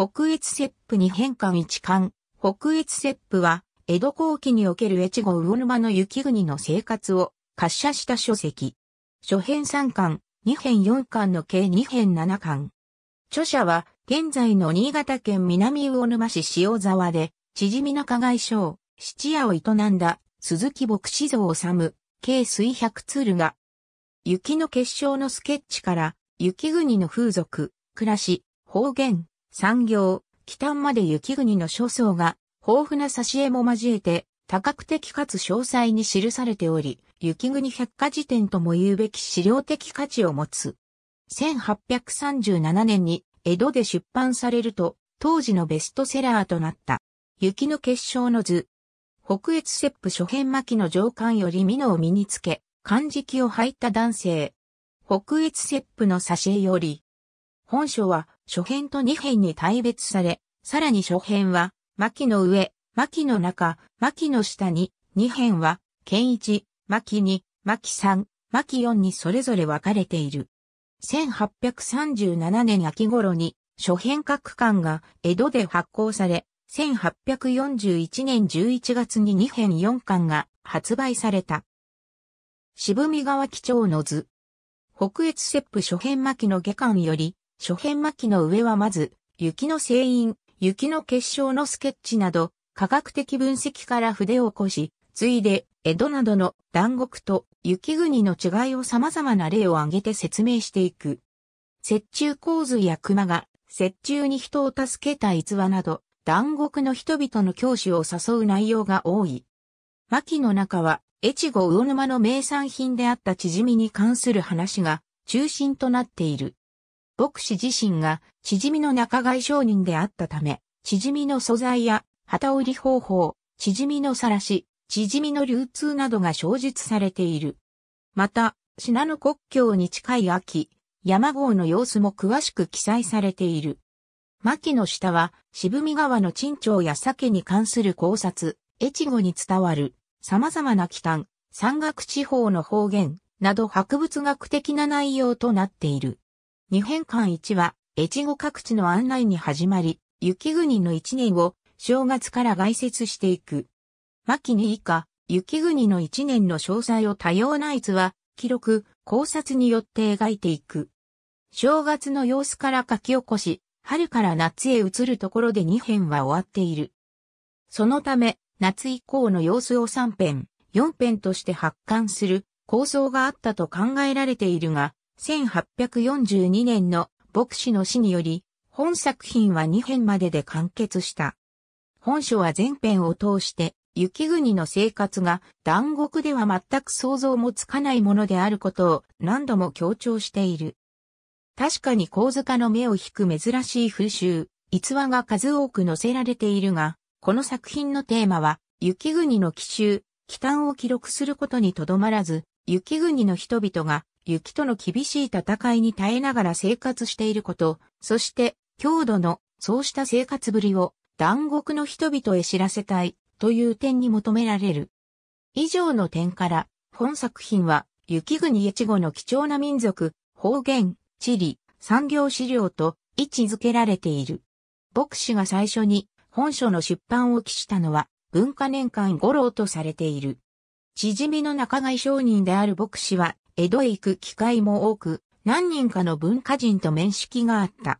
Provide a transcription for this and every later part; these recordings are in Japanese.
北越ップに変換1巻。北越ップは、江戸後期における越後魚沼の雪国の生活を、滑車した書籍。初編3巻、2編4巻の計2編7巻。著者は、現在の新潟県南魚沼市塩沢で、縮み中外省、七夜を営んだ、鈴木牧師像治、計水百鶴が、雪の結晶のスケッチから、雪国の風俗、暮らし、方言、産業、北端まで雪国の諸層が、豊富な挿絵も交えて、多角的かつ詳細に記されており、雪国百科事典とも言うべき資料的価値を持つ。1837年に江戸で出版されると、当時のベストセラーとなった。雪の結晶の図。北越セップ初編巻の上巻より美濃を身につけ、漢字記を履いた男性。北越ップの挿絵より。本書は初編と二編に大別され、さらに初編は、巻の上、巻の中、巻の下に、二編は、剣一、巻二、巻三、巻四にそれぞれ分かれている。1837年秋頃に、初編各巻が江戸で発行され、1841年11月に二編四巻が発売された。渋み川基調の図。北越切符初編巻の下巻より、初編巻の上はまず、雪の成因、雪の結晶のスケッチなど、科学的分析から筆を起こし、ついで、江戸などの南国と雪国の違いを様々な例を挙げて説明していく。雪中洪水や熊が、雪中に人を助けた逸話など、南国の人々の教師を誘う内容が多い。巻の中は、越後魚沼の名産品であった縮みに関する話が中心となっている。牧師自身が、縮みの仲買商人であったため、縮みの素材や、旗織り方法、チヂみの晒し、しヂみの流通などが詳述されている。また、信濃国境に近い秋、山号の様子も詳しく記載されている。牧の下は、渋見川の沈丁や鮭に関する考察、越後に伝わる、様々な北端、山岳地方の方言、など博物学的な内容となっている。二編換1は、越後各地の案内に始まり、雪国の一年を正月から概説していく。牧に以下、雪国の一年の詳細を多様な逸は、記録、考察によって描いていく。正月の様子から書き起こし、春から夏へ移るところで2編は終わっている。そのため、夏以降の様子を3編、4編として発刊する構想があったと考えられているが、1842年の牧師の死により、本作品は2編までで完結した。本書は全編を通して、雪国の生活が南国では全く想像もつかないものであることを何度も強調している。確かに小塚の目を引く珍しい風習、逸話が数多く載せられているが、この作品のテーマは、雪国の奇襲、奇端を記録することにとどまらず、雪国の人々が雪との厳しい戦いに耐えながら生活していること、そして、郷土のそうした生活ぶりを、南国の人々へ知らせたい、という点に求められる。以上の点から、本作品は、雪国越後の貴重な民族、方言、地理、産業資料と位置づけられている。牧師が最初に本書の出版を期したのは文化年間五郎とされている。縮みの仲買商人である牧師は江戸へ行く機会も多く、何人かの文化人と面識があった。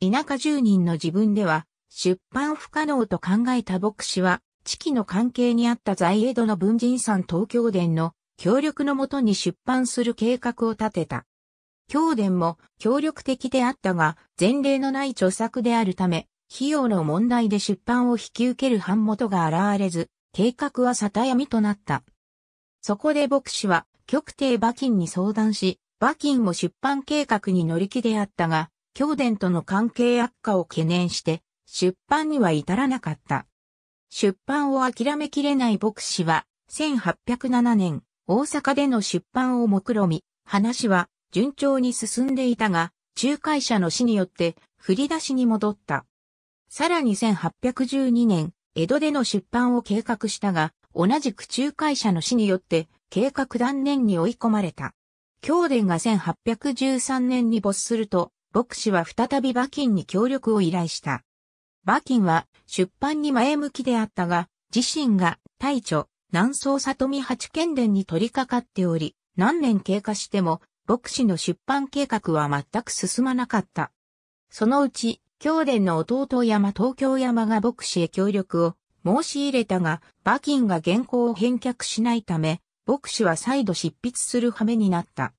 田舎住人の自分では、出版不可能と考えた牧師は、地域の関係にあった在江戸の文人さん東京伝の協力のもとに出版する計画を立てた。京伝も協力的であったが、前例のない著作であるため、費用の問題で出版を引き受ける版元が現れず、計画は沙汰闇となった。そこで牧師は極帝馬金に相談し、馬金も出版計画に乗り気であったが、京伝との関係悪化を懸念して、出版には至らなかった。出版を諦めきれない牧師は、1807年、大阪での出版を目論み、話は順調に進んでいたが、仲介者の死によって振り出しに戻った。さらに1812年、江戸での出版を計画したが、同じく仲介者の死によって計画断念に追い込まれた。教殿が1813年に没すると、牧師は再び馬琴に協力を依頼した。馬琴は出版に前向きであったが、自身が大著、南宋里見八剣伝に取り掛かっており、何年経過しても、牧師の出版計画は全く進まなかった。そのうち、教殿の弟山東京山が牧師へ協力を申し入れたが、馬琴が原稿を返却しないため、牧師は再度執筆する羽目になった。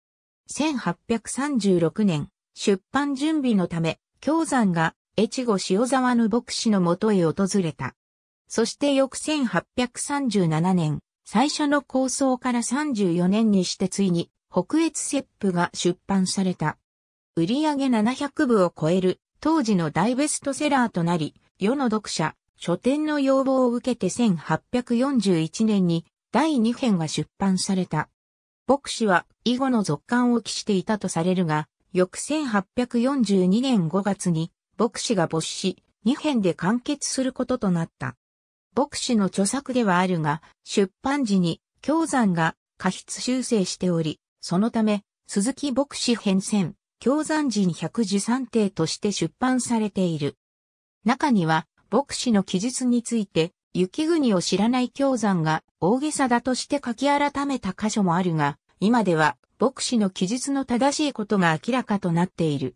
1836年、出版準備のため、京山が越後塩沢の牧師のもとへ訪れた。そして翌1837年、最初の構想から34年にしてついに、北越切符が出版された。売上700部を超える当時の大ベストセラーとなり、世の読者、書店の要望を受けて1841年に第2編が出版された。牧師は以後の続刊を期していたとされるが、翌1842年5月に牧師が没し、2編で完結することとなった。牧師の著作ではあるが、出版時に京山が過失修正しており、そのため、鈴木牧師編戦、京山人113帝として出版されている。中には、牧師の記述について、雪国を知らない氷山が大げさだとして書き改めた箇所もあるが、今では牧師の記述の正しいことが明らかとなっている。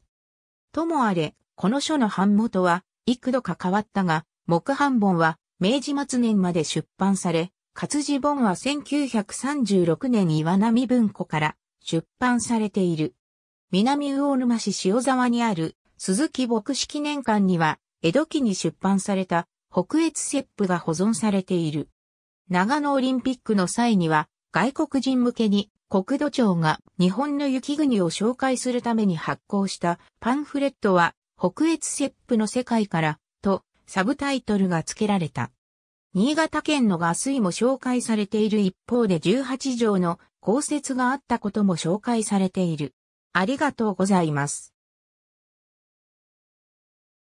ともあれ、この書の版元は幾度か変わったが、木版本は明治末年まで出版され、活字本は1936年岩波文庫から出版されている。南魚沼市塩沢にある鈴木牧師記念館には、江戸期に出版された北越切符が保存されている。長野オリンピックの際には、外国人向けに国土庁が日本の雪国を紹介するために発行したパンフレットは北越切符の世界からとサブタイトルが付けられた。新潟県のガスイも紹介されている一方で18条の公設があったことも紹介されている。ありがとうございます。